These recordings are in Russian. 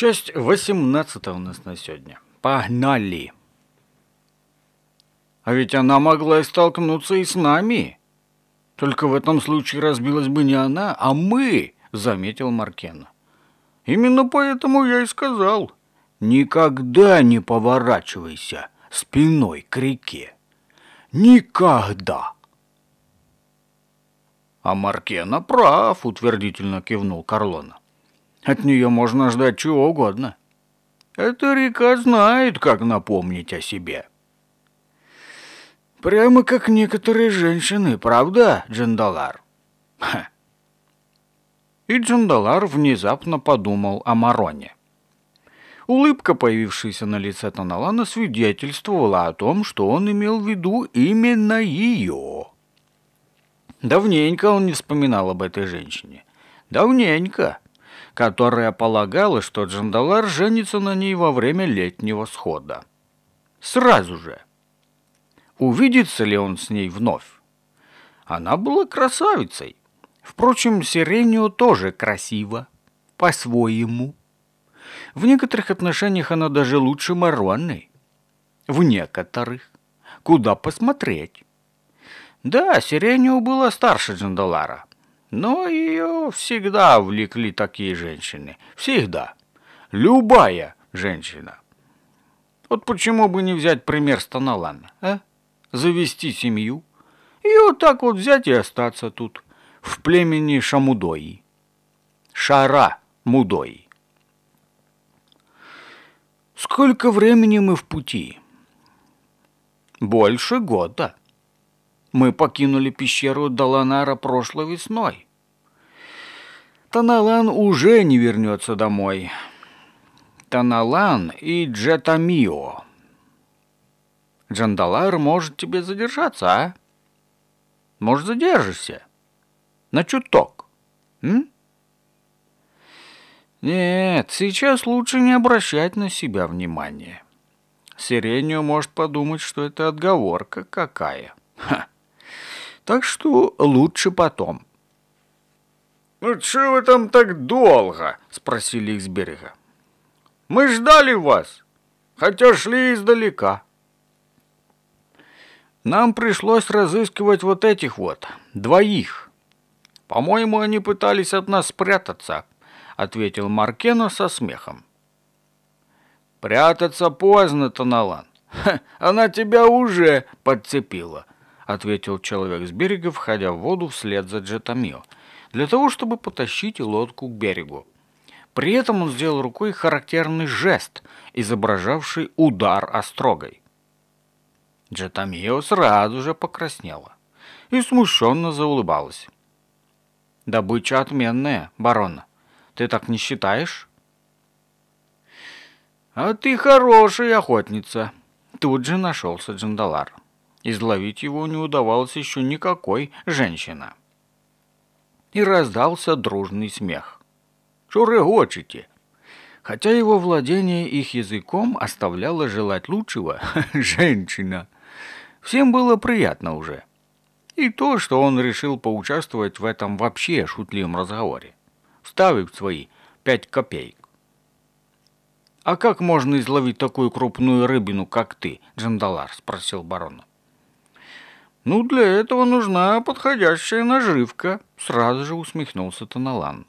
Часть 18 у нас на сегодня. Погнали! А ведь она могла и столкнуться и с нами. Только в этом случае разбилась бы не она, а мы, заметил Маркен. Именно поэтому я и сказал. Никогда не поворачивайся спиной к реке. Никогда! А Маркена прав, утвердительно кивнул Карлона. От нее можно ждать чего угодно. Эта река знает, как напомнить о себе. Прямо как некоторые женщины, правда, Джандалар? Ха. И Джандалар внезапно подумал о Мароне. Улыбка, появившаяся на лице Таналана, свидетельствовала о том, что он имел в виду именно ее. Давненько он не вспоминал об этой женщине. Давненько которая полагала, что Джандалар женится на ней во время летнего схода. Сразу же. Увидится ли он с ней вновь? Она была красавицей. Впрочем, Сирению тоже красиво. По-своему. В некоторых отношениях она даже лучше Марваны. В некоторых. Куда посмотреть? Да, Сирению была старше Джандалара. Но ее всегда влекли такие женщины. Всегда. Любая женщина. Вот почему бы не взять пример Станалана, а? Завести семью. И вот так вот взять и остаться тут, в племени Шамудои. Шара Мудои. Сколько времени мы в пути? Больше года. Мы покинули пещеру Даланара прошлой весной. Таналан уже не вернется домой. Таналан и Джетамио. Джандалар может тебе задержаться, а? Может, задержишься? На чуток. М? Нет, сейчас лучше не обращать на себя внимания. Сирению может подумать, что это отговорка какая. Ха. Так что лучше потом. «Ну, что вы там так долго?» – спросили их с берега. «Мы ждали вас, хотя шли издалека». Нам пришлось разыскивать вот этих вот, двоих. По-моему, они пытались от нас спрятаться, ответил Маркена со смехом. Прятаться поздно, Таналан. она тебя уже подцепила, ответил человек с берега, входя в воду вслед за Джетамио, для того, чтобы потащить лодку к берегу. При этом он сделал рукой характерный жест, изображавший удар острогой. Джетамио сразу же покраснела и смущенно заулыбалась. «Добыча отменная, барона. Ты так не считаешь?» «А ты хорошая охотница!» Тут же нашелся Джандалар. Изловить его не удавалось еще никакой женщина. И раздался дружный смех. «Чурыгочите!» Хотя его владение их языком оставляло желать лучшего, женщина. Всем было приятно уже. И то, что он решил поучаствовать в этом вообще шутливом разговоре, вставив свои пять копеек. «А как можно изловить такую крупную рыбину, как ты?» – Джандалар спросил барону? «Ну, для этого нужна подходящая наживка», — сразу же усмехнулся Таналан.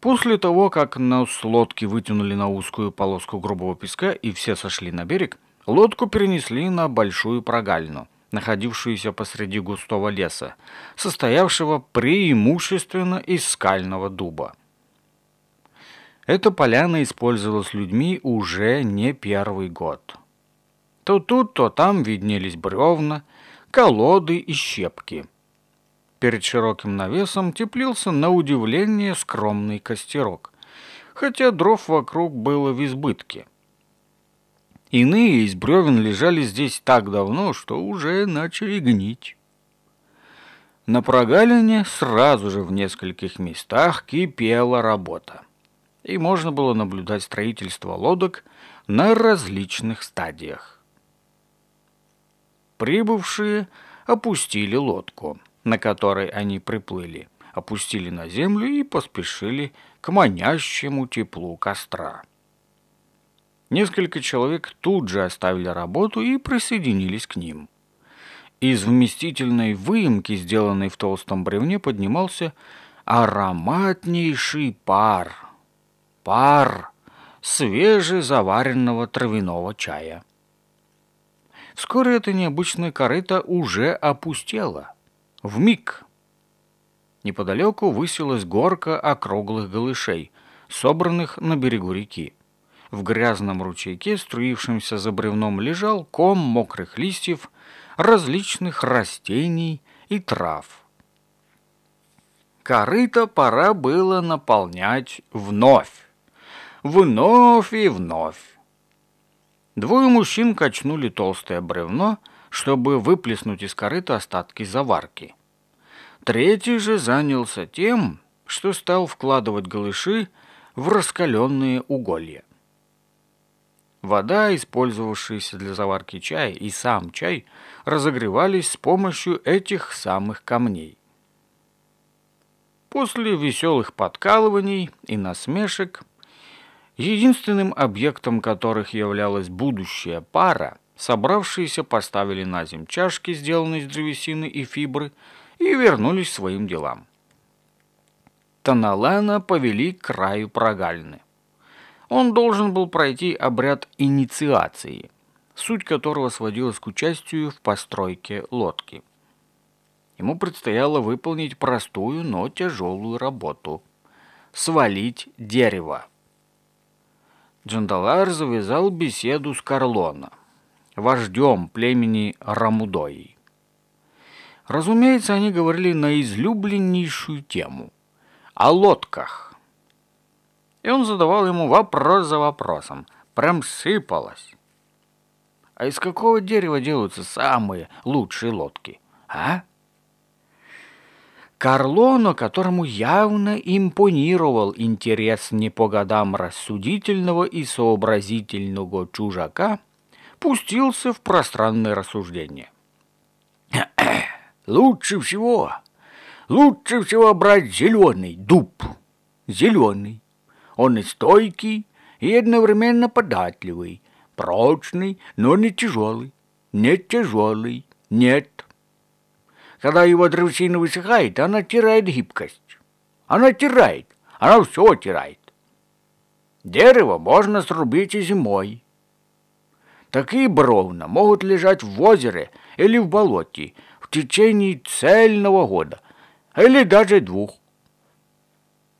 После того, как нас с лодки вытянули на узкую полоску грубого песка и все сошли на берег, лодку перенесли на большую прогальну, находившуюся посреди густого леса, состоявшего преимущественно из скального дуба. Эта поляна использовалась людьми уже не первый год. То тут, то там виднелись бревна, колоды и щепки. Перед широким навесом теплился на удивление скромный костерок, хотя дров вокруг было в избытке. Иные из бревен лежали здесь так давно, что уже начали гнить. На прогалине сразу же в нескольких местах кипела работа, и можно было наблюдать строительство лодок на различных стадиях. Прибывшие опустили лодку, на которой они приплыли, опустили на землю и поспешили к манящему теплу костра. Несколько человек тут же оставили работу и присоединились к ним. Из вместительной выемки, сделанной в толстом бревне, поднимался ароматнейший пар. Пар свежезаваренного травяного чая. Скоро это необычное корыто уже опустело. В миг. Неподалеку высилась горка округлых голышей, собранных на берегу реки. В грязном ручейке, струившемся за бревном, лежал ком мокрых листьев, различных растений и трав. Корыто пора было наполнять вновь. Вновь и вновь. Двое мужчин качнули толстое бревно, чтобы выплеснуть из корыта остатки заварки. Третий же занялся тем, что стал вкладывать голыши в раскаленные уголья. Вода, использовавшаяся для заварки чая, и сам чай разогревались с помощью этих самых камней. После веселых подкалываний и насмешек единственным объектом которых являлась будущая пара, собравшиеся поставили на земь чашки, сделанные из древесины и фибры, и вернулись своим делам. Таналена повели к краю прогальны. Он должен был пройти обряд инициации, суть которого сводилась к участию в постройке лодки. Ему предстояло выполнить простую, но тяжелую работу – свалить дерево. Джандалар завязал беседу с Карлона, вождем племени Рамудои. Разумеется, они говорили на излюбленнейшую тему – о лодках. И он задавал ему вопрос за вопросом, прям сыпалось. А из какого дерева делаются самые лучшие лодки, а? Карлоно, которому явно импонировал интерес не по годам рассудительного и сообразительного чужака, пустился в пространное рассуждение. «Лучше всего, лучше всего брать зеленый дуб. Зеленый. Он и стойкий, и одновременно податливый, прочный, но не тяжелый. Не тяжелый, нет. Когда его древесина высыхает, она теряет гибкость. Она теряет, она все теряет. Дерево можно срубить и зимой. Такие бровна могут лежать в озере или в болоте в течение цельного года, или даже двух.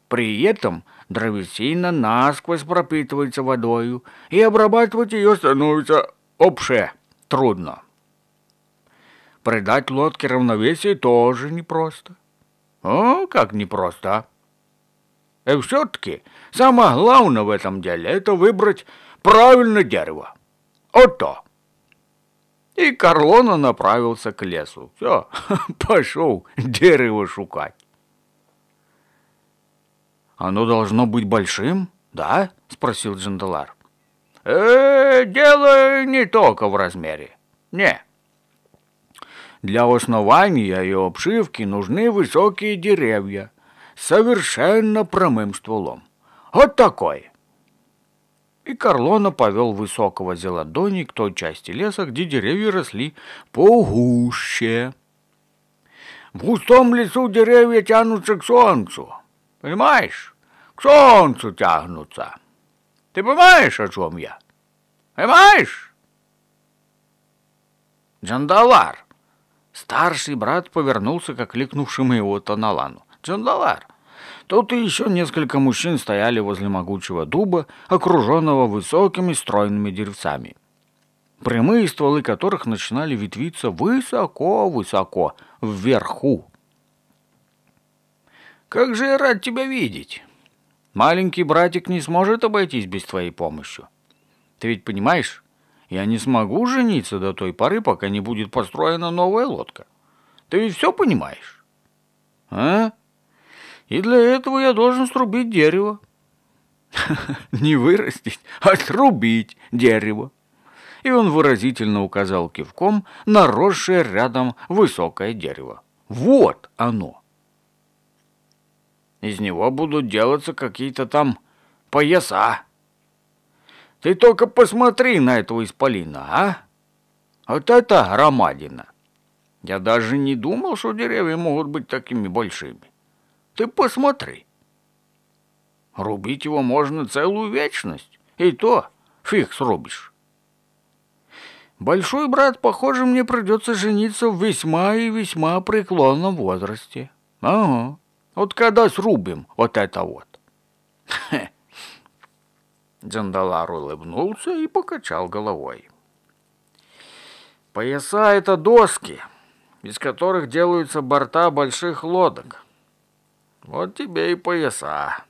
При этом древесина насквозь пропитывается водою, и обрабатывать ее становится общее трудно. Придать лодке равновесие тоже непросто. О, как непросто, а? И э, все-таки самое главное в этом деле – это выбрать правильное дерево. Вот то. И Карлона направился к лесу. Все, пошел дерево шукать. «Оно должно быть большим, да?» – спросил Джандалар. «Э, «Дело не только в размере. Не, для основания и обшивки нужны высокие деревья с совершенно прямым стволом. Вот такой. И Карлона повел высокого за к той части леса, где деревья росли погуще. В густом лесу деревья тянутся к солнцу. Понимаешь? К солнцу тянутся. Ты понимаешь, о чем я? Понимаешь? Джандалар, Старший брат повернулся к окликнувшему его Таналану. «Джандалар!» Тут и еще несколько мужчин стояли возле могучего дуба, окруженного высокими стройными деревцами, прямые стволы которых начинали ветвиться высоко-высоко, вверху. «Как же я рад тебя видеть! Маленький братик не сможет обойтись без твоей помощи. Ты ведь понимаешь, я не смогу жениться до той поры, пока не будет построена новая лодка. Ты ведь все понимаешь? А? И для этого я должен срубить дерево. Не вырастить, а срубить дерево. И он выразительно указал кивком на росшее рядом высокое дерево. Вот оно. Из него будут делаться какие-то там пояса. Ты только посмотри на этого исполина, а? Вот это громадина! Я даже не думал, что деревья могут быть такими большими. Ты посмотри. Рубить его можно целую вечность, и то фиг срубишь. Большой брат, похоже, мне придется жениться в весьма и весьма преклонном возрасте. Ага, вот когда срубим вот это вот. Хе. Джандалар улыбнулся и покачал головой. «Пояса — это доски, из которых делаются борта больших лодок. Вот тебе и пояса».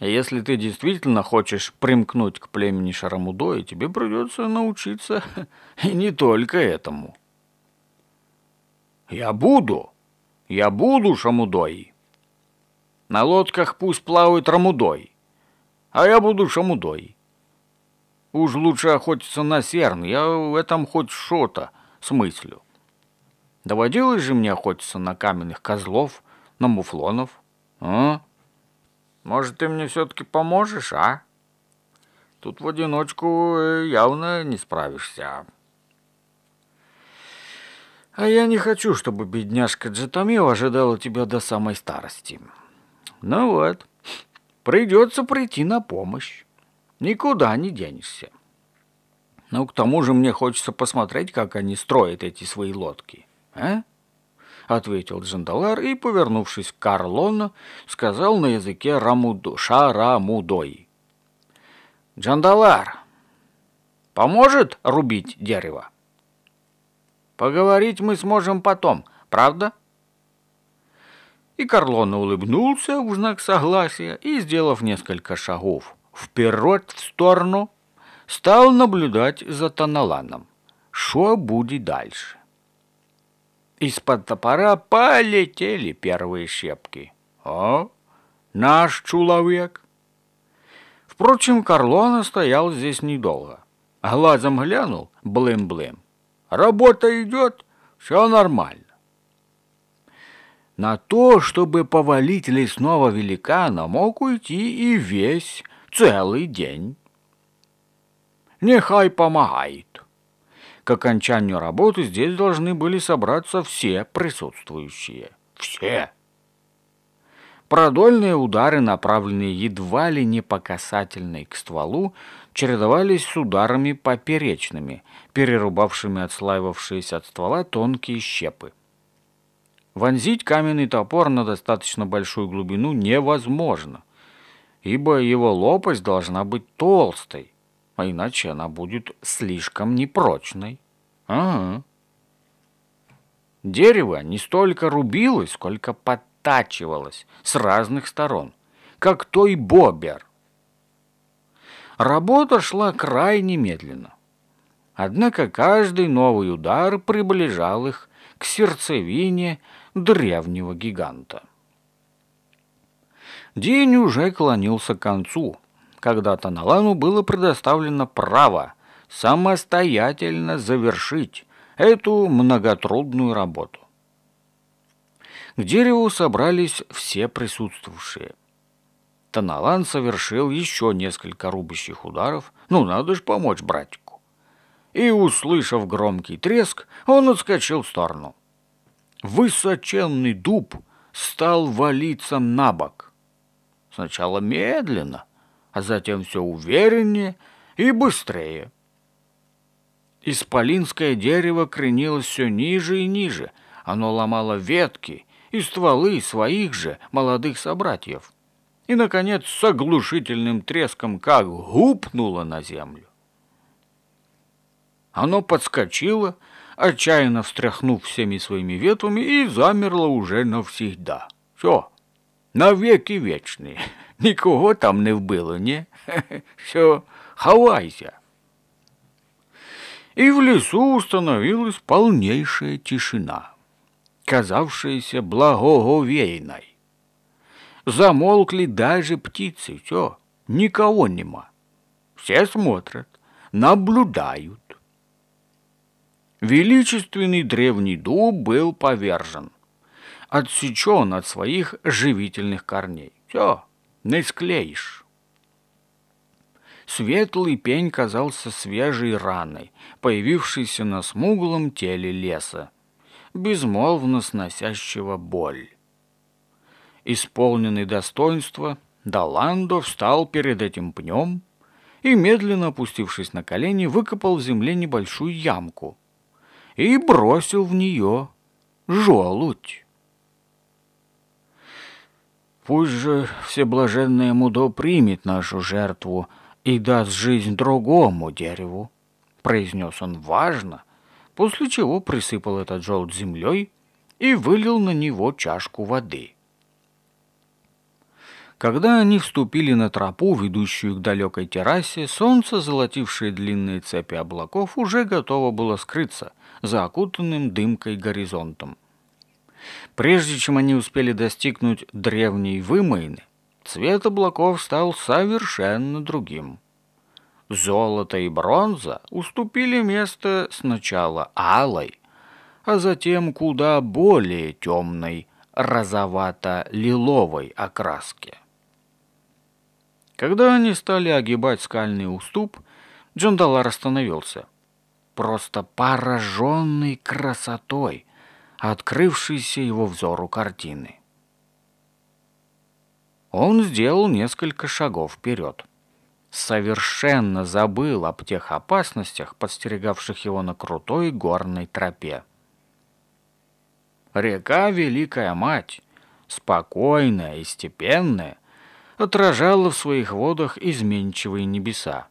Если ты действительно хочешь примкнуть к племени Шарамудои, тебе придется научиться и не только этому. Я буду. Я буду Шамудои. На лодках пусть плавают Рамудои а я буду шамудой. Уж лучше охотиться на серн, я в этом хоть что-то смыслю. Доводилось же мне охотиться на каменных козлов, на муфлонов, а? Может, ты мне все-таки поможешь, а? Тут в одиночку э, явно не справишься. А я не хочу, чтобы бедняжка Джитамио ожидала тебя до самой старости. Ну вот, Придется прийти на помощь. Никуда не денешься. Ну, к тому же мне хочется посмотреть, как они строят эти свои лодки. А? Ответил Джандалар и, повернувшись к Карлону, сказал на языке рамуду, шарамудой. «Джандалар, поможет рубить дерево?» «Поговорить мы сможем потом, правда?» И Карлона улыбнулся в знак согласия и, сделав несколько шагов вперед в сторону, стал наблюдать за Таналаном. Что будет дальше? Из-под топора полетели первые щепки. О, наш человек! Впрочем, Карлона стоял здесь недолго. Глазом глянул, блин-блин. Работа идет, все нормально. На то, чтобы повалить лесного великана, мог уйти и весь целый день. Нехай помогает. К окончанию работы здесь должны были собраться все присутствующие. Все. Продольные удары, направленные едва ли не по касательной к стволу, чередовались с ударами поперечными, перерубавшими отслаивавшиеся от ствола тонкие щепы. Вонзить каменный топор на достаточно большую глубину невозможно, ибо его лопасть должна быть толстой, а иначе она будет слишком непрочной. Ага. Дерево не столько рубилось, сколько подтачивалось с разных сторон, как той бобер. Работа шла крайне медленно. Однако каждый новый удар приближал их к сердцевине древнего гиганта. День уже клонился к концу, когда Таналану было предоставлено право самостоятельно завершить эту многотрудную работу. К дереву собрались все присутствовавшие. Таналан совершил еще несколько рубящих ударов, ну надо же помочь братику. И, услышав громкий треск, он отскочил в сторону высоченный дуб стал валиться на бок. Сначала медленно, а затем все увереннее и быстрее. Исполинское дерево кренилось все ниже и ниже. Оно ломало ветки и стволы своих же молодых собратьев. И, наконец, с оглушительным треском как гупнуло на землю. Оно подскочило отчаянно встряхнув всеми своими ветвами, и замерла уже навсегда. Все, навеки вечные. Никого там не вбило, не Все, хавайся. И в лесу установилась полнейшая тишина, казавшаяся благоговейной. Замолкли даже птицы, все, никого нема. Все смотрят, наблюдают. Величественный древний дуб был повержен, отсечен от своих живительных корней. Все, не склеишь. Светлый пень казался свежей раной, появившейся на смуглом теле леса, безмолвно сносящего боль. Исполненный достоинства, Даландо встал перед этим пнем и, медленно опустившись на колени, выкопал в земле небольшую ямку – и бросил в нее желудь. Пусть же Всеблаженное Мудо примет нашу жертву и даст жизнь другому дереву, произнес он важно, после чего присыпал этот желудь землей и вылил на него чашку воды. Когда они вступили на тропу, ведущую к далекой террасе, солнце, золотившее длинные цепи облаков, уже готово было скрыться, за окутанным дымкой горизонтом. Прежде чем они успели достигнуть древней вымойны, цвет облаков стал совершенно другим. Золото и бронза уступили место сначала алой, а затем куда более темной розовато-лиловой окраске. Когда они стали огибать скальный уступ, Джандалар остановился – просто пораженный красотой открывшейся его взору картины. Он сделал несколько шагов вперед. Совершенно забыл об тех опасностях, подстерегавших его на крутой горной тропе. Река Великая Мать, спокойная и степенная, отражала в своих водах изменчивые небеса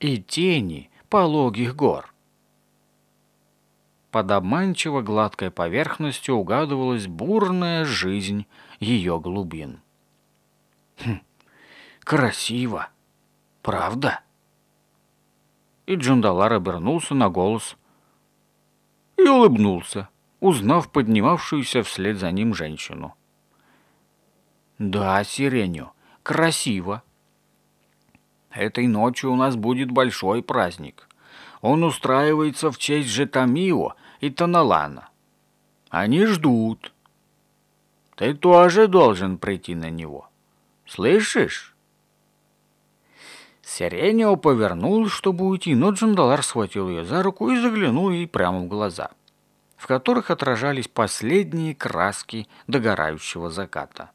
и тени пологих гор. Под обманчиво гладкой поверхностью угадывалась бурная жизнь ее глубин. Хм, красиво, правда? И Джандалар обернулся на голос и улыбнулся, узнав поднимавшуюся вслед за ним женщину. «Да, Сиреню, красиво. Этой ночью у нас будет большой праздник. Он устраивается в честь Жетамио, и Таналана. Они ждут. Ты тоже должен прийти на него. Слышишь? Сиренио повернул, чтобы уйти, но Джандалар схватил ее за руку и заглянул ей прямо в глаза, в которых отражались последние краски догорающего заката.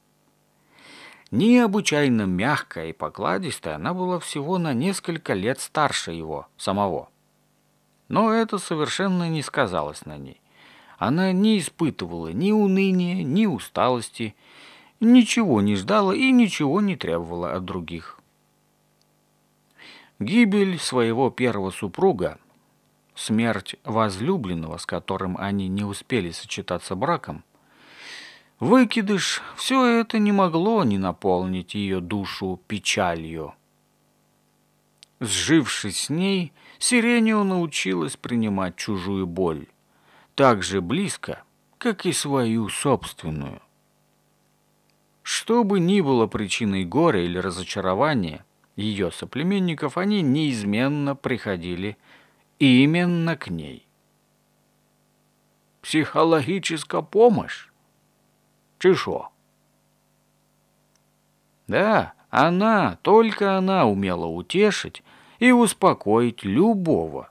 Необычайно мягкая и покладистая она была всего на несколько лет старше его самого – но это совершенно не сказалось на ней. Она не испытывала ни уныния, ни усталости, ничего не ждала и ничего не требовала от других. Гибель своего первого супруга, смерть возлюбленного, с которым они не успели сочетаться браком, выкидыш – все это не могло не наполнить ее душу печалью. Сжившись с ней – Сирению научилась принимать чужую боль так же близко, как и свою собственную. Что бы ни было причиной горя или разочарования, ее соплеменников они неизменно приходили именно к ней. «Психологическая помощь? Чешо?» Да, она, только она умела утешить и успокоить любого,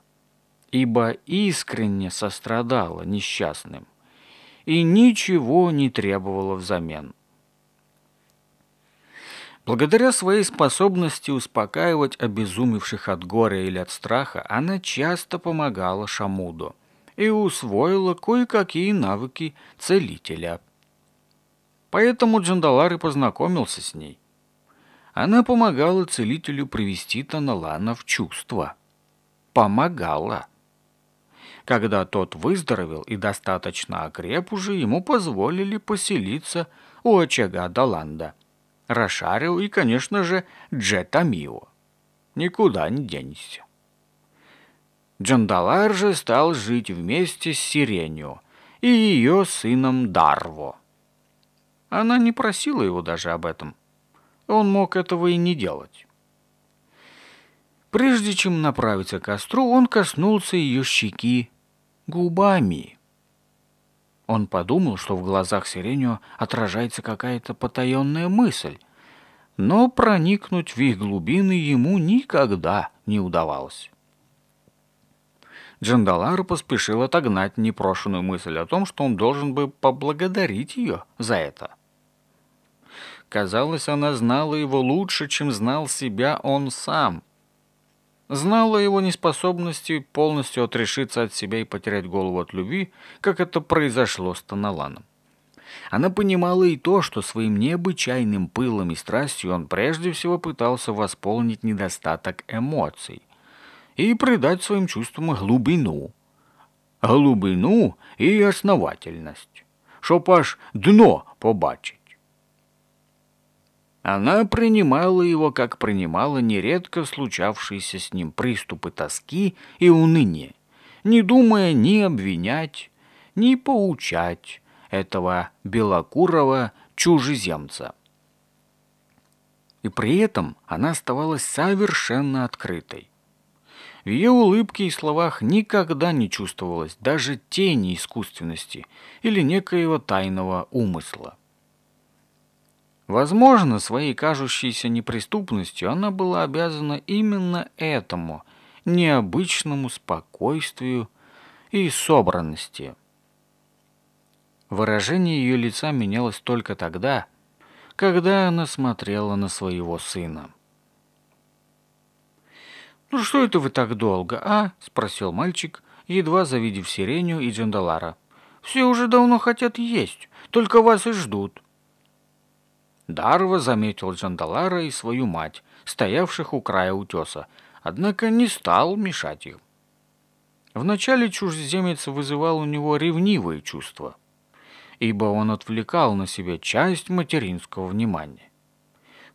ибо искренне сострадала несчастным и ничего не требовала взамен. Благодаря своей способности успокаивать обезумевших от горя или от страха, она часто помогала Шамуду и усвоила кое-какие навыки целителя. Поэтому Джандалар и познакомился с ней – она помогала целителю привести Таналана в чувство. Помогала. Когда тот выздоровел и достаточно окреп, уже ему позволили поселиться у очага Даланда. Рошарио и, конечно же, Джета Никуда не денешься. Джандалар же стал жить вместе с Сиренью и ее сыном Дарво. Она не просила его даже об этом он мог этого и не делать. Прежде чем направиться к костру, он коснулся ее щеки губами. Он подумал, что в глазах Сиренио отражается какая-то потаенная мысль, но проникнуть в их глубины ему никогда не удавалось. Джандалар поспешил отогнать непрошенную мысль о том, что он должен бы поблагодарить ее за это. Казалось, она знала его лучше, чем знал себя он сам. Знала его неспособности полностью отрешиться от себя и потерять голову от любви, как это произошло с Таналаном. Она понимала и то, что своим необычайным пылом и страстью он прежде всего пытался восполнить недостаток эмоций и придать своим чувствам глубину. Глубину и основательность, щоб аж дно побачить. Она принимала его, как принимала нередко случавшиеся с ним приступы тоски и уныния, не думая ни обвинять, ни поучать этого белокурого чужеземца. И при этом она оставалась совершенно открытой. В ее улыбке и словах никогда не чувствовалось даже тени искусственности или некоего тайного умысла. Возможно, своей кажущейся неприступностью она была обязана именно этому необычному спокойствию и собранности. Выражение ее лица менялось только тогда, когда она смотрела на своего сына. «Ну что это вы так долго, а?» — спросил мальчик, едва завидев Сирению и Джандалара. «Все уже давно хотят есть, только вас и ждут. Дарва заметил Джандалара и свою мать, стоявших у края утеса, однако не стал мешать им. Вначале чужеземец вызывал у него ревнивые чувства, ибо он отвлекал на себя часть материнского внимания,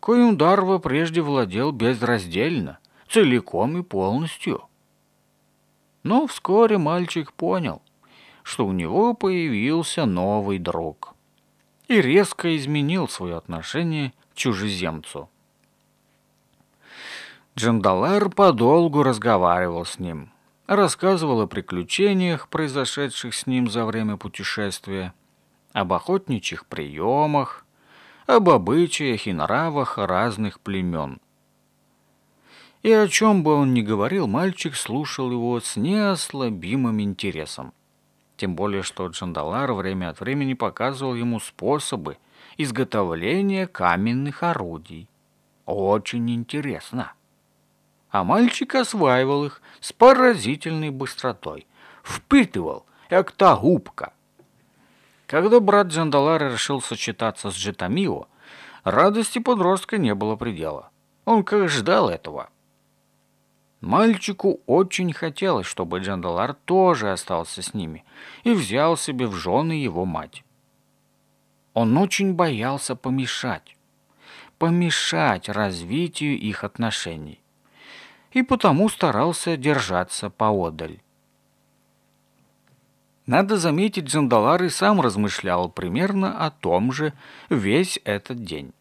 коим Дарва прежде владел безраздельно, целиком и полностью. Но вскоре мальчик понял, что у него появился новый друг — и резко изменил свое отношение к чужеземцу. Джандалер подолгу разговаривал с ним, рассказывал о приключениях, произошедших с ним за время путешествия, об охотничьих приемах, об обычаях и нравах разных племен. И о чем бы он ни говорил, мальчик слушал его с неослабимым интересом тем более что Джандалар время от времени показывал ему способы изготовления каменных орудий. Очень интересно. А мальчик осваивал их с поразительной быстротой, впитывал, как та губка. Когда брат Джандалар решил сочетаться с Джетамио, радости подростка не было предела. Он как ждал этого – Мальчику очень хотелось, чтобы Джандалар тоже остался с ними и взял себе в жены его мать. Он очень боялся помешать. Помешать развитию их отношений. И потому старался держаться поодаль. Надо заметить, Джандалар и сам размышлял примерно о том же весь этот день.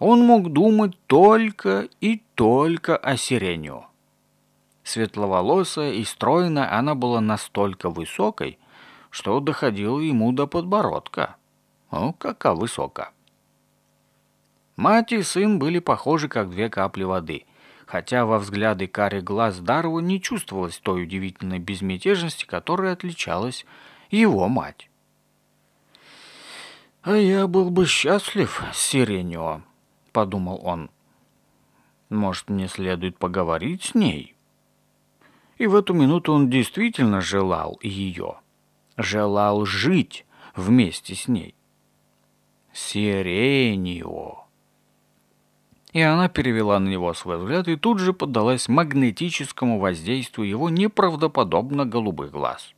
Он мог думать только и только о Сиренио. Светловолосая и стройная она была настолько высокой, что доходила ему до подбородка. Ну, кака высока. Мать и сын были похожи, как две капли воды, хотя во взгляды Кары глаз Дарова не чувствовалось той удивительной безмятежности, которой отличалась его мать. «А я был бы счастлив, Сиренио», — подумал он. «Может, мне следует поговорить с ней?» И в эту минуту он действительно желал ее. Желал жить вместе с ней. Сиренио. И она перевела на него свой взгляд и тут же поддалась магнетическому воздействию его неправдоподобно голубых глаз.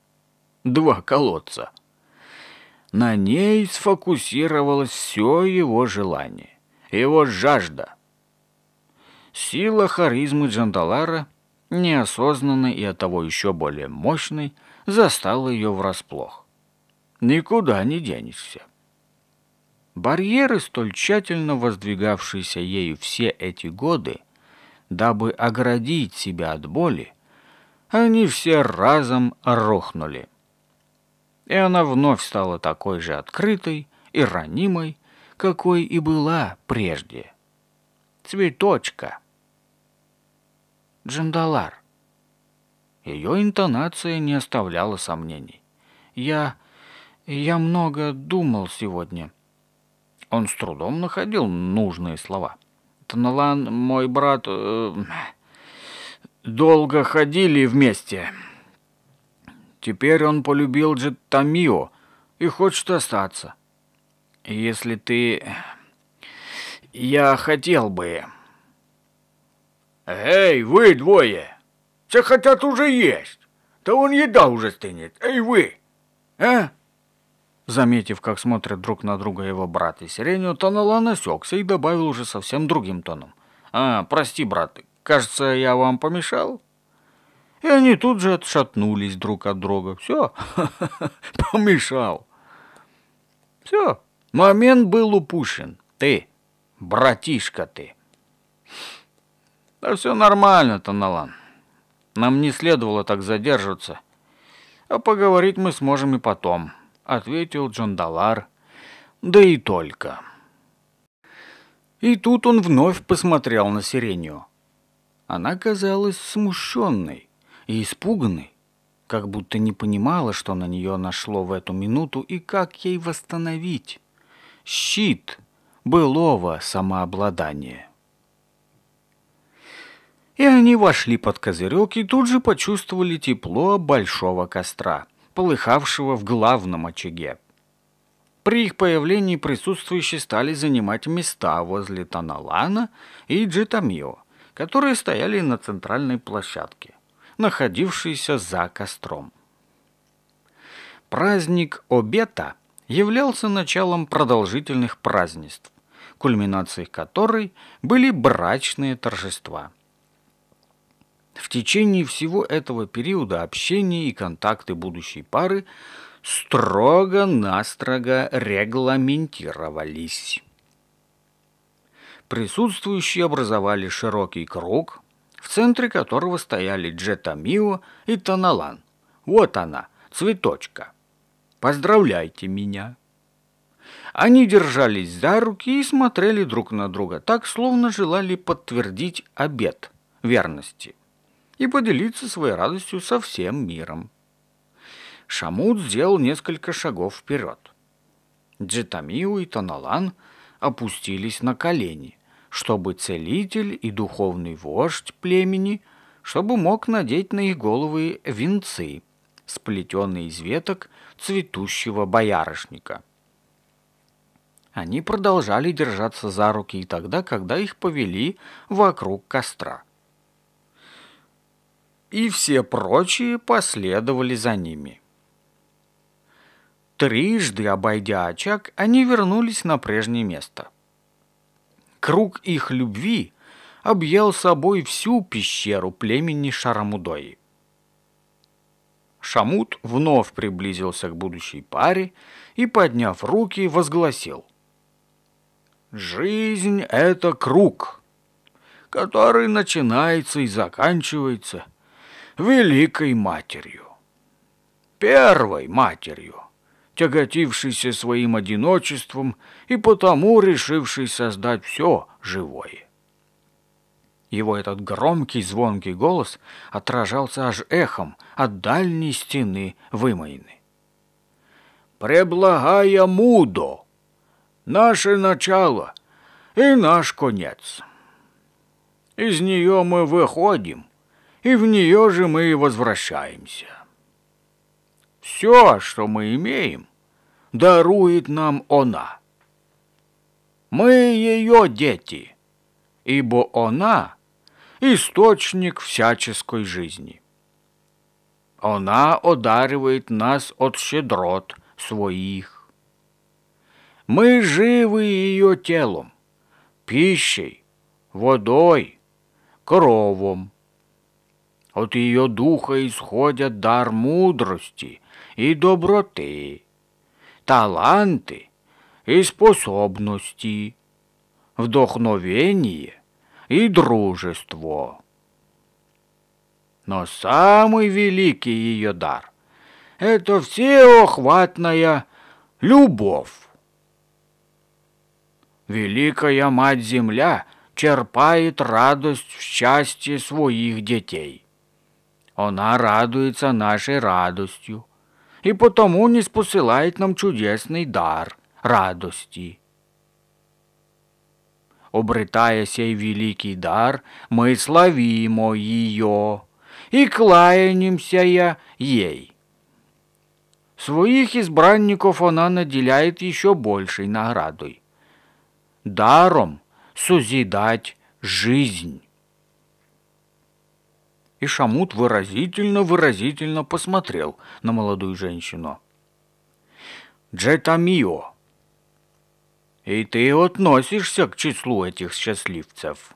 Два колодца. На ней сфокусировалось все его желание, его жажда. Сила харизмы Джандалара — неосознанный и от того еще более мощный, застал ее врасплох. Никуда не денешься. Барьеры, столь тщательно воздвигавшиеся ею все эти годы, дабы оградить себя от боли, они все разом рухнули. И она вновь стала такой же открытой и ранимой, какой и была прежде. Цветочка — Джандалар. Ее интонация не оставляла сомнений. «Я... я много думал сегодня». Он с трудом находил нужные слова. «Таналан, мой брат... Э, долго ходили вместе. Теперь он полюбил Джеттамио и хочет остаться. Если ты... я хотел бы...» Эй, вы двое! Все хотят уже есть. Да он еда уже стынет. Эй, вы! А? Заметив, как смотрят друг на друга его брат и Сиреню, Таналан насекся и добавил уже совсем другим тоном. «А, прости, брат, кажется, я вам помешал?» И они тут же отшатнулись друг от друга. «Все, помешал!» «Все, момент был упущен. Ты, братишка ты!» Да все нормально, Таналан. Нам не следовало так задерживаться. А поговорить мы сможем и потом, ответил Джон Далар. Да и только. И тут он вновь посмотрел на Сирению. Она казалась смущенной и испуганной, как будто не понимала, что на нее нашло в эту минуту и как ей восстановить щит былого самообладания. И они вошли под козырек и тут же почувствовали тепло большого костра, полыхавшего в главном очаге. При их появлении присутствующие стали занимать места возле Таналана и Джитамио, которые стояли на центральной площадке, находившейся за костром. Праздник Обета являлся началом продолжительных празднеств, кульминацией которой были брачные торжества – в течение всего этого периода общения и контакты будущей пары строго-настрого регламентировались. Присутствующие образовали широкий круг, в центре которого стояли Джета Мио и Таналан. Вот она, цветочка. Поздравляйте меня. Они держались за руки и смотрели друг на друга так, словно желали подтвердить обет верности и поделиться своей радостью со всем миром. Шамут сделал несколько шагов вперед. Джитамиу и Таналан опустились на колени, чтобы целитель и духовный вождь племени, чтобы мог надеть на их головы венцы, сплетенные из веток цветущего боярышника. Они продолжали держаться за руки и тогда, когда их повели вокруг костра и все прочие последовали за ними. Трижды обойдя очаг, они вернулись на прежнее место. Круг их любви объял собой всю пещеру племени Шарамудои. Шамут вновь приблизился к будущей паре и, подняв руки, возгласил. «Жизнь — это круг, который начинается и заканчивается великой матерью. Первой матерью, тяготившейся своим одиночеством и потому решившей создать все живое. Его этот громкий звонкий голос отражался аж эхом от дальней стены вымоины. «Преблагая мудо! Наше начало и наш конец. Из нее мы выходим, и в нее же мы возвращаемся. Все, что мы имеем, дарует нам она. Мы ее дети, ибо она – источник всяческой жизни. Она одаривает нас от щедрот своих. Мы живы ее телом, пищей, водой, кровом – от ее духа исходят дар мудрости и доброты, таланты и способности, вдохновение и дружество. Но самый великий ее дар — это всеохватная любовь. Великая Мать-Земля черпает радость в счастье своих детей — Она радуется нашей радостью, и потому не спосылает нам чудесный дар радости. Обретая сей великий дар, мы славимо ее и кланяемся я ей. Своих избранников она наделяет еще большей наградой. Даром сузидать жизнь. и Шамут выразительно-выразительно посмотрел на молодую женщину. «Джетамио, и ты относишься к числу этих счастливцев.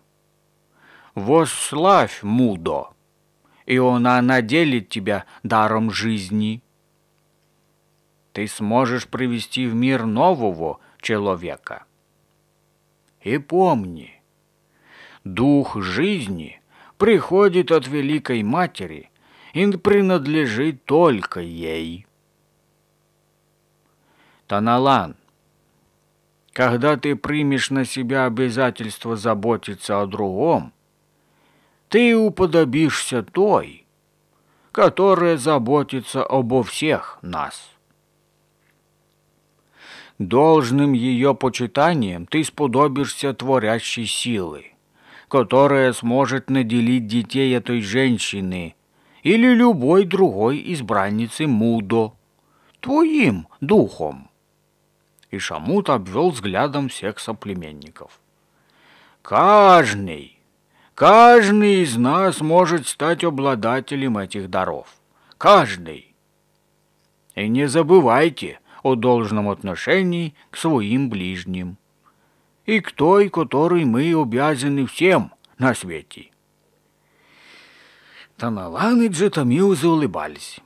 Восславь Мудо, и она наделит тебя даром жизни. Ты сможешь привести в мир нового человека. И помни, дух жизни — приходит от Великой Матери и принадлежит только ей. Таналан, когда ты примешь на себя обязательство заботиться о другом, ты уподобишься той, которая заботится обо всех нас. Должным ее почитанием ты сподобишься творящей силы которая сможет наделить детей этой женщины или любой другой избранницы Мудо твоим духом. И Шамут обвел взглядом всех соплеменников. Каждый, каждый из нас может стать обладателем этих даров. Каждый. И не забывайте о должном отношении к своим ближним и к той, которой мы обязаны всем на свете. Таналан и Томил заулыбались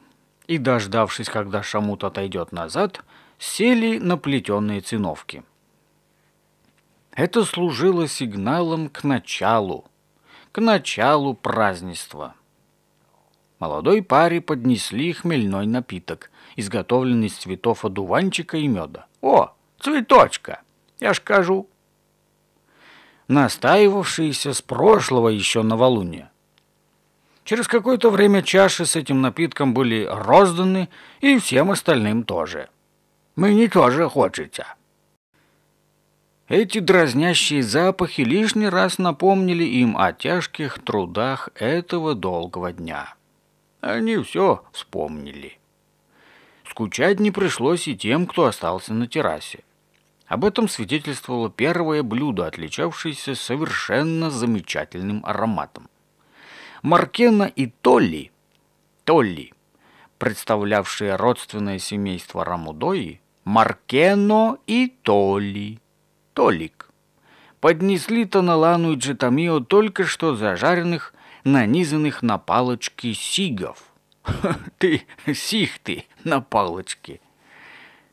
и, дождавшись, когда Шамут отойдет назад, сели на плетеные циновки. Это служило сигналом к началу, к началу празднества. Молодой паре поднесли хмельной напиток, изготовленный из цветов одуванчика и меда. «О, цветочка! Я ж кажу, настаивавшиеся с прошлого еще новолуния. Через какое-то время чаши с этим напитком были розданы, и всем остальным тоже. Мы не тоже хочется». Эти дразнящие запахи лишний раз напомнили им о тяжких трудах этого долгого дня. Они все вспомнили. Скучать не пришлось и тем, кто остался на террасе. Об этом свидетельствовало первое блюдо, отличавшееся совершенно замечательным ароматом. Маркена и Толли, Толли, представлявшие родственное семейство Рамудои, Маркено и Толли, Толик, поднесли Таналану и Джитамио только что зажаренных, нанизанных на палочки сигов. «Ты, сих ты, на палочке!»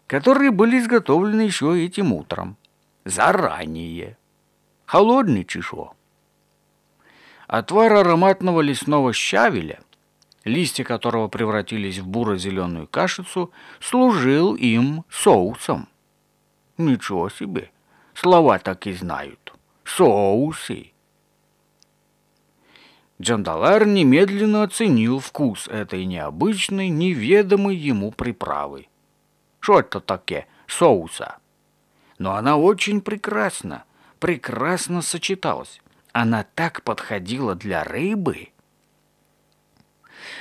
которые были изготовлены еще этим утром. Заранее. Холодный чешо. Отвар ароматного лесного щавеля, листья которого превратились в буро-зеленую кашицу, служил им соусом. Ничего себе! Слова так и знают. Соусы! Джандалар немедленно оценил вкус этой необычной, неведомой ему приправы. Что это таке? Соуса. Но она очень прекрасно, прекрасно сочеталась. Она так подходила для рыбы.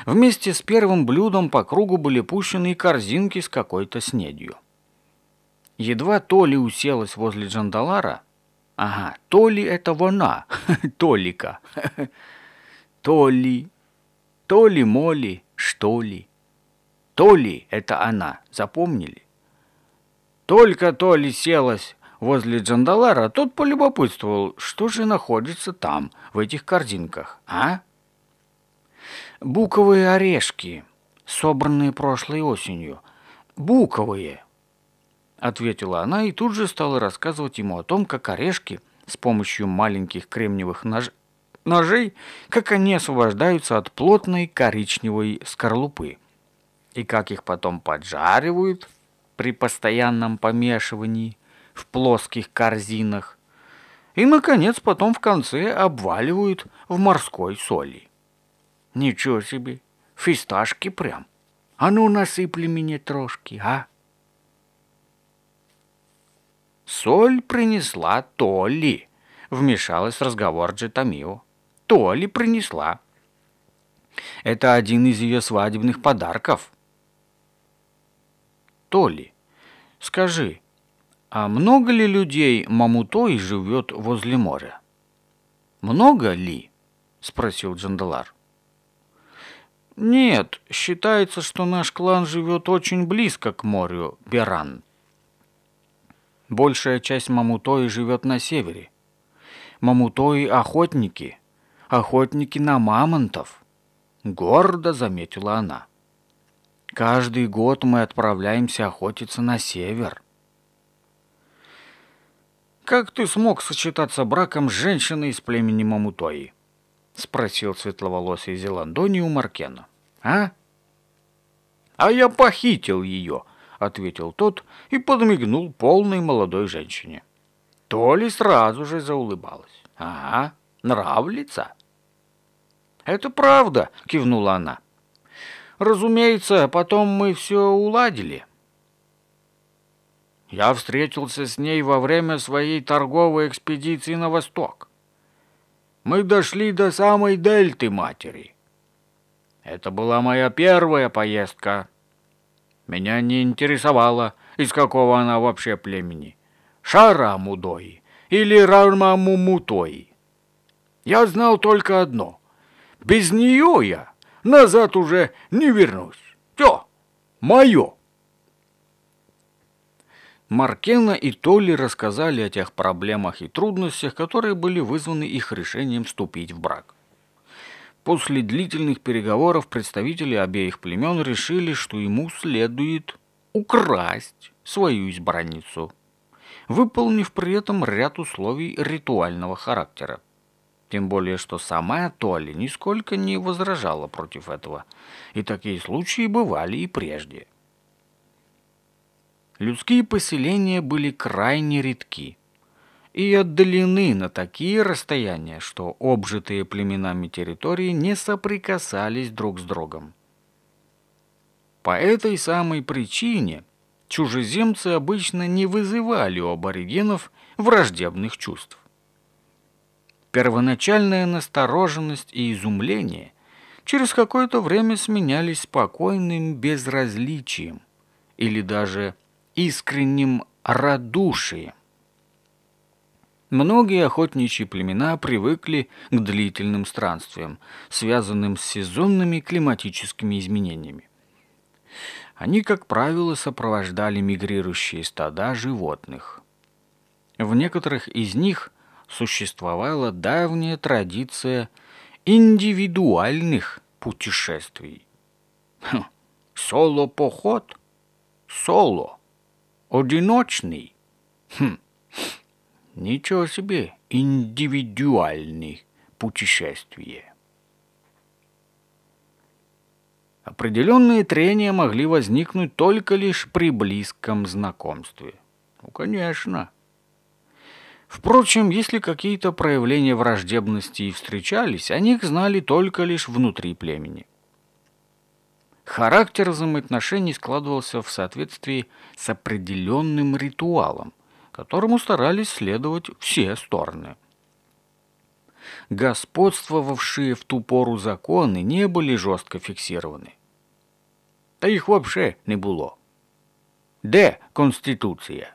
Вместе с первым блюдом по кругу были пущены и корзинки с какой-то снедью. Едва Толи уселась возле Джандалара, ага, Толи это вона, Толика, Толи, Толи-моли, что ли. Толи это она, запомнили? Только Толи селась возле Джандалара, тот полюбопытствовал, что же находится там, в этих корзинках, а? Буковые орешки, собранные прошлой осенью. Буковые, ответила она и тут же стала рассказывать ему о том, как орешки с помощью маленьких кремниевых нож... ножей, как они освобождаются от плотной коричневой скорлупы и как их потом поджаривают при постоянном помешивании в плоских корзинах. И, наконец, потом в конце обваливают в морской соли. Ничего себе, фисташки прям. А ну, насыпли мне трошки, а? Соль принесла то вмешалась в разговор Джетамио. То принесла. Это один из ее свадебных подарков что ли? Скажи, а много ли людей Мамутой живет возле моря? Много ли? спросил Джандалар. Нет, считается, что наш клан живет очень близко к морю Беран. Большая часть Мамутои живет на севере. Мамутои охотники, охотники на мамонтов, гордо заметила она. Каждый год мы отправляемся охотиться на север. «Как ты смог сочетаться браком с женщиной из племени Мамутои?» — спросил светловолосый Зеландони у Маркена. «А?» «А я похитил ее», — ответил тот и подмигнул полной молодой женщине. Толи сразу же заулыбалась. «Ага, нравится?» «Это правда», — кивнула она. Разумеется, потом мы все уладили. Я встретился с ней во время своей торговой экспедиции на восток. Мы дошли до самой дельты матери. Это была моя первая поездка. Меня не интересовало, из какого она вообще племени. шара мудой или рама Рамамумутой. Я знал только одно. Без нее я назад уже не вернусь. Все, мое. Маркена и Толли рассказали о тех проблемах и трудностях, которые были вызваны их решением вступить в брак. После длительных переговоров представители обеих племен решили, что ему следует украсть свою избранницу, выполнив при этом ряд условий ритуального характера. Тем более, что сама Толли нисколько не возражала против этого. И такие случаи бывали и прежде. Людские поселения были крайне редки и отдалены на такие расстояния, что обжитые племенами территории не соприкасались друг с другом. По этой самой причине чужеземцы обычно не вызывали у аборигенов враждебных чувств. Первоначальная настороженность и изумление через какое-то время сменялись спокойным безразличием или даже искренним радушием. Многие охотничьи племена привыкли к длительным странствиям, связанным с сезонными климатическими изменениями. Они, как правило, сопровождали мигрирующие стада животных. В некоторых из них существовала давняя традиция индивидуальных путешествий. Хм, соло-поход? Соло. Одиночный? Хм, ничего себе, индивидуальный путешествие. Определенные трения могли возникнуть только лишь при близком знакомстве. Ну, конечно. Впрочем, если какие-то проявления враждебности и встречались, о них знали только лишь внутри племени. Характер взаимоотношений складывался в соответствии с определенным ритуалом, которому старались следовать все стороны. Господствовавшие в ту пору законы не были жестко фиксированы. Та их вообще не было. Де Конституция?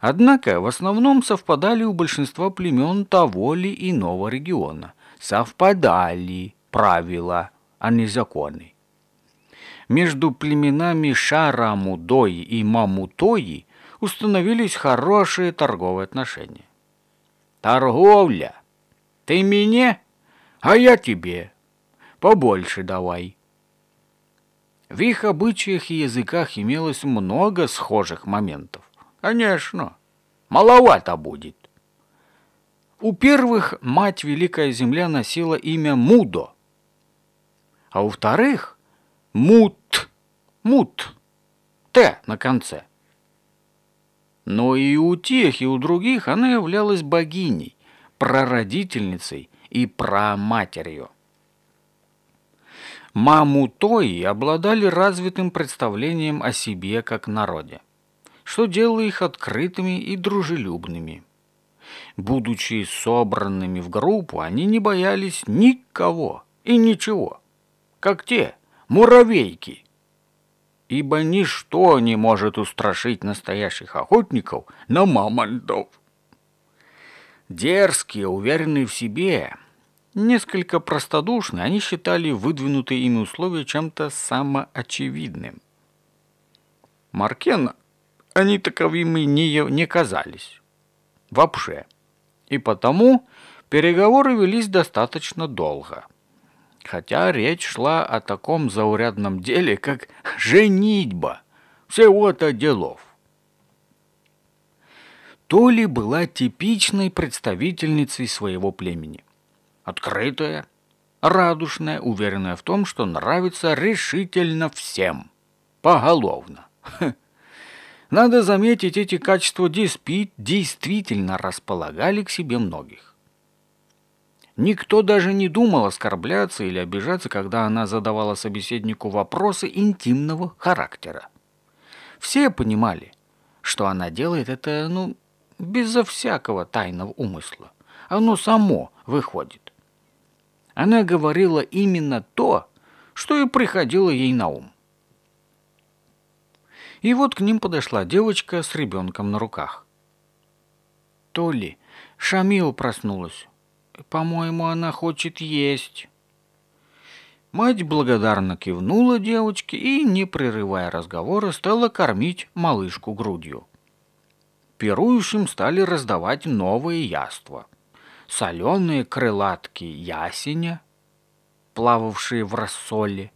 Однако в основном совпадали у большинства племен того или иного региона. Совпадали правила, а не законы. Между племенами Шарамудой и Мамутои установились хорошие торговые отношения. «Торговля! Ты мне, а я тебе. Побольше давай!» В их обычаях и языках имелось много схожих моментов. Конечно, маловато будет. У первых мать Великая Земля носила имя Мудо, а у вторых Мут, Мут, Т на конце. Но и у тех, и у других она являлась богиней, прародительницей и праматерью. Мамутои обладали развитым представлением о себе как народе что делало их открытыми и дружелюбными. Будучи собранными в группу, они не боялись никого и ничего, как те муравейки, ибо ничто не может устрашить настоящих охотников на мамонтов. Дерзкие, уверенные в себе, несколько простодушные, они считали выдвинутые ими условия чем-то самоочевидным. Маркена они таковыми не, не казались. Вообще. И потому переговоры велись достаточно долго. Хотя речь шла о таком заурядном деле, как женитьба. Всего-то делов. Толи была типичной представительницей своего племени. Открытая, радушная, уверенная в том, что нравится решительно всем. Поголовно. Надо заметить, эти качества Диспит действительно располагали к себе многих. Никто даже не думал оскорбляться или обижаться, когда она задавала собеседнику вопросы интимного характера. Все понимали, что она делает это, ну, безо всякого тайного умысла. Оно само выходит. Она говорила именно то, что и приходило ей на ум. И вот к ним подошла девочка с ребенком на руках. Толи ли, Шамил проснулась. По-моему, она хочет есть». Мать благодарно кивнула девочке и, не прерывая разговора, стала кормить малышку грудью. Пирующим стали раздавать новые яства. Соленые крылатки ясеня, плававшие в рассоле,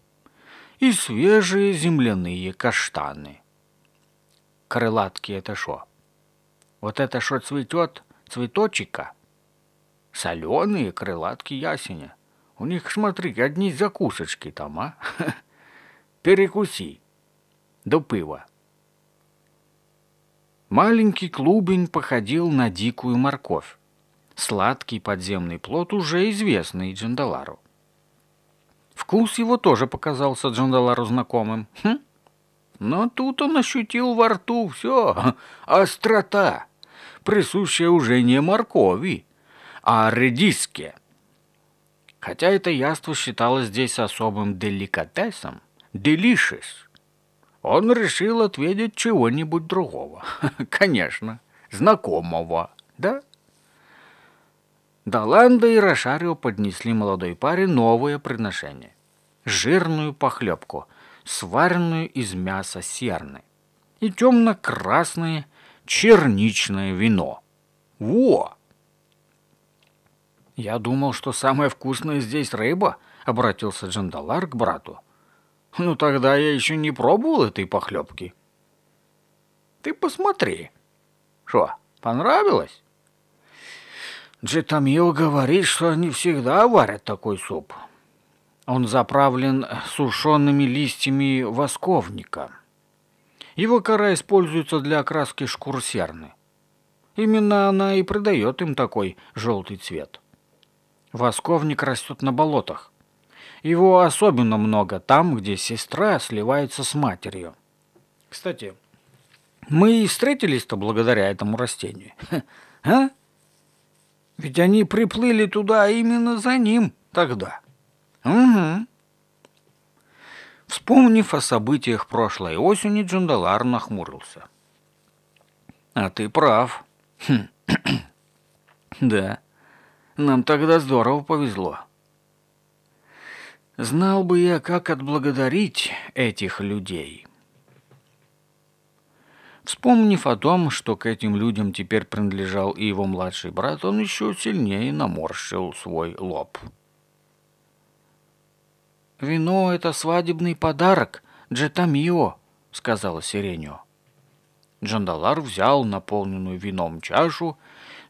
и свежие земляные каштаны крылатки это что? Вот это что цветет цветочика? Соленые крылатки ясеня. У них, смотри, одни закусочки там, а? Перекуси. До пива. Маленький клубень походил на дикую морковь. Сладкий подземный плод, уже известный Джандалару. Вкус его тоже показался Джандалару знакомым. Хм? Но тут он ощутил во рту все, острота, присущая уже не моркови, а редиске. Хотя это яство считалось здесь особым деликатесом, делишес, он решил ответить чего-нибудь другого. Конечно, знакомого, да? Даланда и Рошарио поднесли молодой паре новое приношение – жирную похлебку – сваренную из мяса серны, и темно-красное черничное вино. Во! «Я думал, что самое вкусное здесь рыба», — обратился Джандалар к брату. «Ну тогда я еще не пробовал этой похлебки». «Ты посмотри». «Что, понравилось?» Джитамил говорит, что они всегда варят такой суп. Он заправлен сушеными листьями восковника. Его кора используется для окраски шкур серны. Именно она и придает им такой желтый цвет. Восковник растет на болотах. Его особенно много там, где сестра сливается с матерью. Кстати, мы и встретились-то благодаря этому растению. А? Ведь они приплыли туда именно за ним тогда. «Угу». Вспомнив о событиях прошлой осени, Джундалар нахмурился. «А ты прав. Хм. да, нам тогда здорово повезло. Знал бы я, как отблагодарить этих людей». Вспомнив о том, что к этим людям теперь принадлежал и его младший брат, он еще сильнее наморщил свой лоб. «Вино — это свадебный подарок, Джетамио», — сказала Сиренио. Джандалар взял наполненную вином чашу,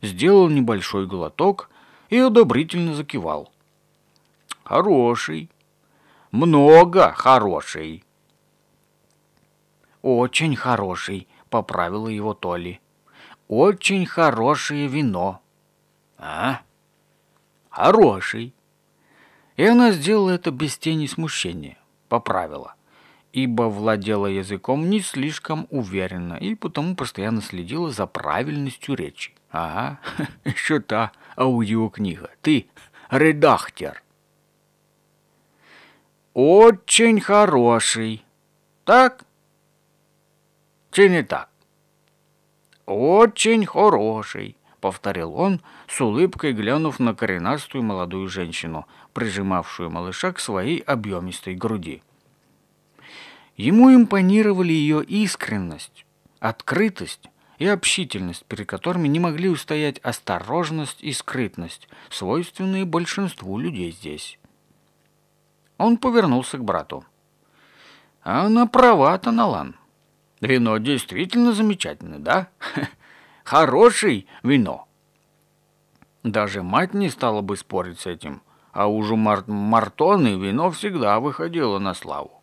сделал небольшой глоток и одобрительно закивал. «Хороший. Много хороший». «Очень хороший», — поправила его Толи. «Очень хорошее вино». «А? Хороший. И она сделала это без тени смущения, поправила, ибо владела языком не слишком уверенно и потому постоянно следила за правильностью речи. Ага, еще та аудиокнига. Ты редактор. Очень хороший. Так? Чи не так? Очень хороший повторил он, с улыбкой глянув на коренастую молодую женщину, прижимавшую малыша к своей объемистой груди. Ему импонировали ее искренность, открытость и общительность, перед которыми не могли устоять осторожность и скрытность, свойственные большинству людей здесь. Он повернулся к брату. «Она права, Таналан. Вино действительно замечательное, да? Хороший вино!» Даже мать не стала бы спорить с этим – а уж у Мар Мартоны вино всегда выходило на славу.